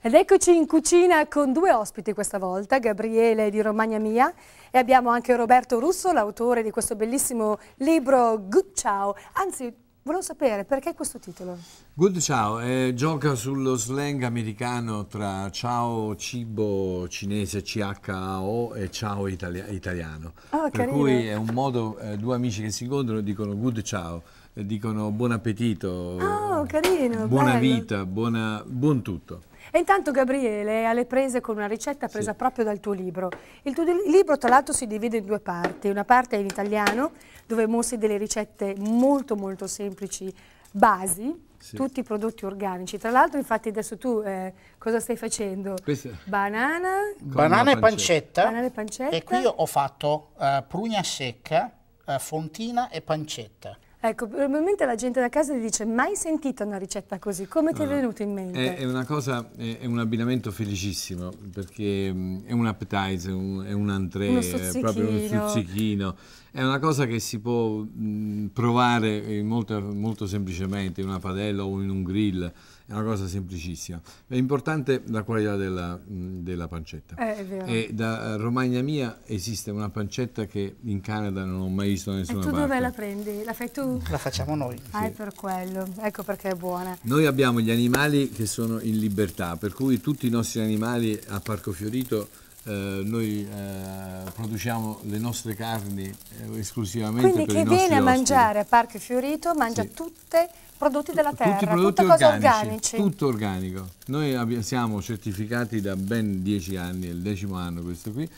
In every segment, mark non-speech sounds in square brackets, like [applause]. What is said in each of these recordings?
Ed eccoci in cucina con due ospiti questa volta, Gabriele di Romagna Mia e abbiamo anche Roberto Russo, l'autore di questo bellissimo libro Good Ciao. Anzi, volevo sapere perché questo titolo? Good Ciao eh, gioca sullo slang americano tra ciao cibo cinese CHO e ciao italia italiano. Oh, per carino. cui è un modo, eh, due amici che si incontrano dicono good ciao eh, dicono buon appetito, oh, carino, buona bello. vita, buona, buon tutto. E intanto Gabriele è alle prese con una ricetta presa sì. proprio dal tuo libro. Il tuo libro tra l'altro si divide in due parti, una parte è in italiano dove mostri delle ricette molto molto semplici, basi, sì. tutti i prodotti organici. Tra l'altro, infatti, adesso tu eh, cosa stai facendo? Questa. Banana, banana e pancetta. banana e pancetta. E qui ho fatto uh, prugna secca, uh, fontina e pancetta. Ecco, probabilmente la gente da casa ti dice mai sentita una ricetta così, come ti è venuto in mente? È, è una cosa, è, è, un abbinamento felicissimo, perché mm, è un appetizer, un, è un entrée, è proprio un stuzzichino. È una cosa che si può mh, mm, provare eh, molto, molto semplicemente in una padella o in un grill, è una cosa semplicissima. È importante la qualità della, mm, della pancetta. Eh, da eh, Romagna mia esiste una pancetta che in Canada non ho mai visto nessuna parte. E tu parte. dove la prendi? La fai tu? La facciamo noi. Ah, sì. è per quello. Ecco perché è buona. Noi abbiamo gli animali che sono in libertà, per cui tutti i nostri animali a Parco Fiorito eh, noi eh, produciamo le nostre carni eh, esclusivamente Quindi per i nostri Quindi chi viene a mangiare a Parco Fiorito mangia sì. tutte prodotti della terra, Tutti prodotti tutte organici, cose organici. Tutto organico. Noi siamo certificati da ben dieci anni, è il decimo anno questo qui,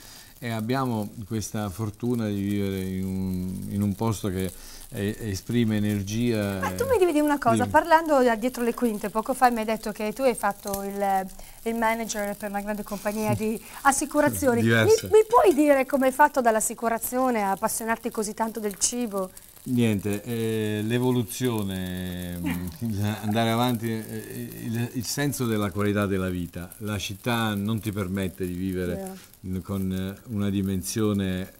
e abbiamo questa fortuna di vivere in un, in un posto che eh, esprime energia. Ma tu mi dividi una cosa, dimmi. parlando da dietro le quinte, poco fa mi hai detto che tu hai fatto il, il manager per una grande compagnia di assicurazioni. [laughs] mi, mi puoi dire come hai fatto dall'assicurazione a appassionarti così tanto del cibo? Niente, eh, l'evoluzione, mm, [laughs] andare avanti, eh, il, il, senso della qualità della vita. La città non ti permette di vivere yeah. con eh, una dimensione eh,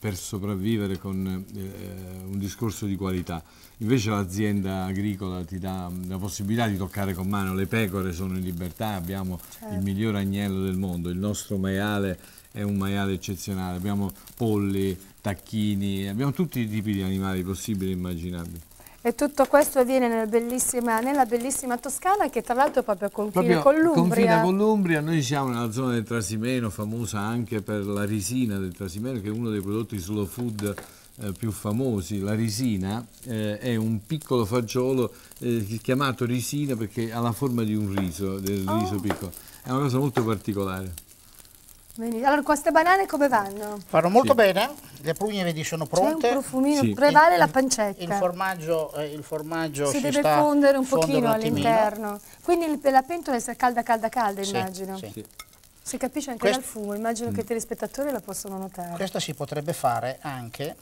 per sopravvivere con eh, eh, un discorso di qualità. Invece l'azienda agricola ti dà mm, la possibilità di toccare con mano, le pecore sono in libertà, abbiamo certo. il miglior agnello del mondo, il nostro maiale è un maiale eccezionale. Abbiamo polli, tacchini, abbiamo tutti i tipi di animali possibili e immaginabili. E tutto questo avviene nella bellissima, nella bellissima Toscana che tra l'altro proprio confina con l'Umbria. Confina con l'Umbria, noi siamo nella zona del Trasimeno, famosa anche per la risina del Trasimeno, che è uno dei prodotti slow food eh, più famosi, la risina eh, è un piccolo fagiolo eh, chiamato risina perché ha la forma di un riso, del oh. piccolo. È una cosa molto particolare. Benissimo. Allora, queste banane come vanno? Fanno molto sì. bene, le prugne vedi sono pronte. C'è un profumino, sì. prevale il, la pancetta. Il formaggio, eh, il formaggio si, si deve fondere un pochino all'interno. Quindi il, la pentola deve essere calda, calda, calda, sì. immagino. Sì. Si capisce anche Quest dal fumo, immagino mm. che i telespettatori la possono notare. Questa si potrebbe fare anche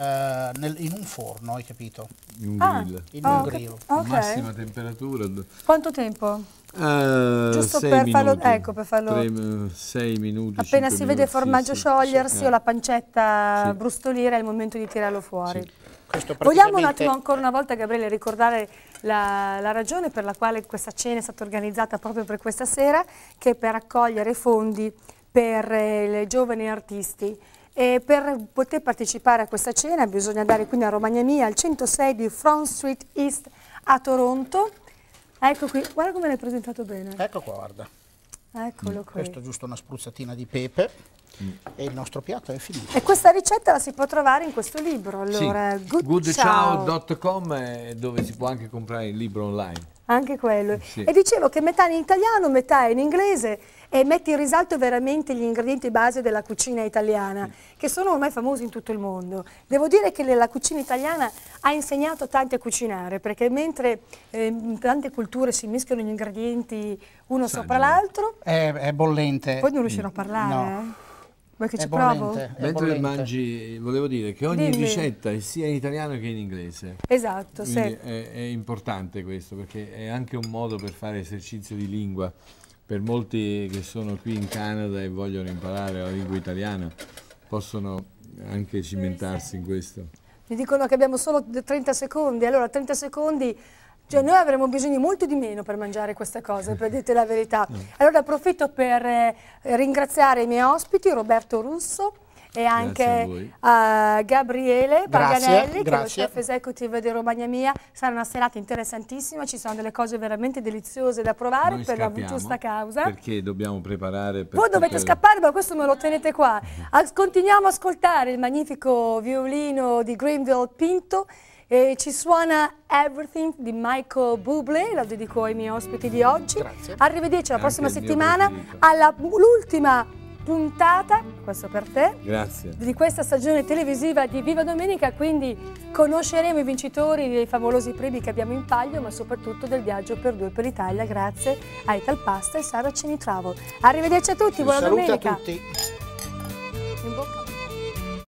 eh, nel, in un forno, hai capito? In un ah, grill. In oh, un grill. Okay. Massima temperatura. Quanto tempo? Uh, Giusto per minuti, farlo, ecco, per farlo 6 minuti. Appena si vede il formaggio sì, sciogliersi sì, o la pancetta sì. brustolire è il momento di tirarlo fuori. Praticamente... Vogliamo un attimo ancora una volta, Gabriele, ricordare la, la, ragione per la quale questa cena è stata organizzata proprio per questa sera, che è per raccogliere fondi per eh, i giovani artisti e per poter partecipare a questa cena bisogna andare quindi a Romagna Mia, al 106 di Front Street East a Toronto. Ecco qui, guarda come l'hai presentato bene. Ecco qua, guarda. Eccolo qui. Questo è giusto una spruzzatina di pepe mm. e il nostro piatto è finito. E questa ricetta la si può trovare in questo libro, allora, sì. goodciao.com dove si può anche comprare il libro online. Anche quello. Eh, sì. E dicevo che metà in italiano, metà in inglese e metti in risalto veramente gli ingredienti base della cucina italiana, sì. che sono ormai famosi in tutto il mondo. Devo dire che la cucina italiana ha insegnato tanti a cucinare, perché mentre eh, in tante culture si mischiano gli ingredienti uno Saggio. sopra l'altro... È, è, bollente. Poi non riuscirò a parlare. No. Eh? Vuoi che ci provo? Mentre mangi, volevo dire che ogni Dimmi. ricetta è sia in italiano che in inglese. Esatto, sì. È, è, importante questo perché è anche un modo per fare esercizio di lingua. Per molti che sono qui in Canada e vogliono imparare la lingua italiana possono anche cimentarsi in questo. Mi dicono che abbiamo solo 30 secondi, allora 30 secondi cioè noi avremo bisogno di molto di meno per mangiare queste cose, per dirti la verità. Mm. Allora approfitto per eh, ringraziare i miei ospiti, Roberto Russo e anche a uh, eh, Gabriele Paganelli, che grazie. è lo chef executive di Romagna Mia. Sarà una serata interessantissima, ci sono delle cose veramente deliziose da provare Noi per la giusta causa. Perché dobbiamo preparare per Voi dovete scappare, ma questo me lo tenete qua. continuiamo a ascoltare il magnifico violino di Greenville Pinto e ci suona Everything di Michael Bublé, la dedico ai miei ospiti di oggi. Grazie. Arrivederci la prossima settimana all'ultima puntata, questo per te, Grazie. di questa stagione televisiva di Viva Domenica, quindi conosceremo i vincitori dei favolosi premi che abbiamo in paglio, ma soprattutto del viaggio per due per l'Italia, grazie a Italpasta e Sara Cenitravo. Arrivederci a tutti, buona domenica. A tutti.